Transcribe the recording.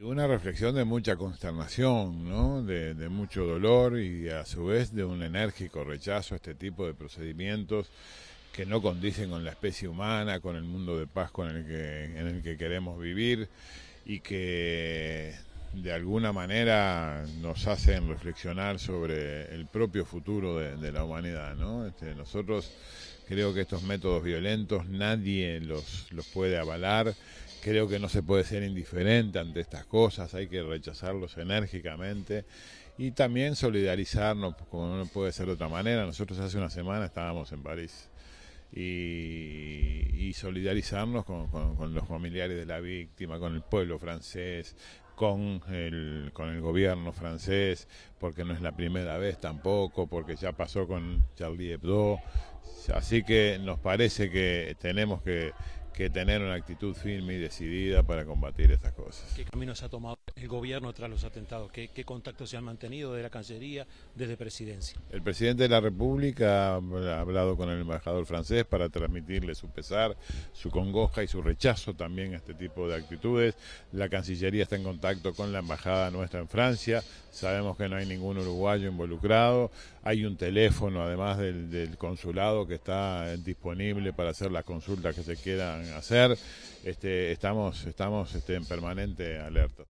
Una reflexión de mucha consternación, ¿no? de, mucho dolor y a su vez de un enérgico rechazo a este tipo de procedimientos que no condicen con la especie humana, con el mundo de paz con el que, en el que queremos vivir y que de alguna manera nos hacen reflexionar sobre el propio futuro de, la humanidad, ¿no? Este, nosotros creo que estos métodos violentos nadie los, los puede avalar, creo que no se puede ser indiferente ante estas cosas, hay que rechazarlos enérgicamente y también solidarizarnos, como no puede ser de otra manera. Nosotros hace una semana estábamos en París y, solidarizarnos con, los familiares de la víctima, con el pueblo francés, con el, con el gobierno francés, porque no es la primera vez tampoco, porque ya pasó con Charlie Hebdo. Así que nos parece que tenemos que, que tener una actitud firme y decidida para combatir estas cosas. ¿Qué caminos ha tomado el gobierno tras los atentados? ¿Qué, qué contactos se han mantenido de la Cancillería, desde Presidencia? El presidente de la República ha hablado con el embajador francés para transmitirle su pesar, su congoja y su rechazo también a este tipo de actitudes. La Cancillería está en contacto con la embajada nuestra en Francia. Sabemos que no hay ningún uruguayo involucrado. Hay un teléfono, además del, del consulado, que está disponible para hacer las consultas que se quedan hacer. Este, estamos estamos este, en permanente alerta.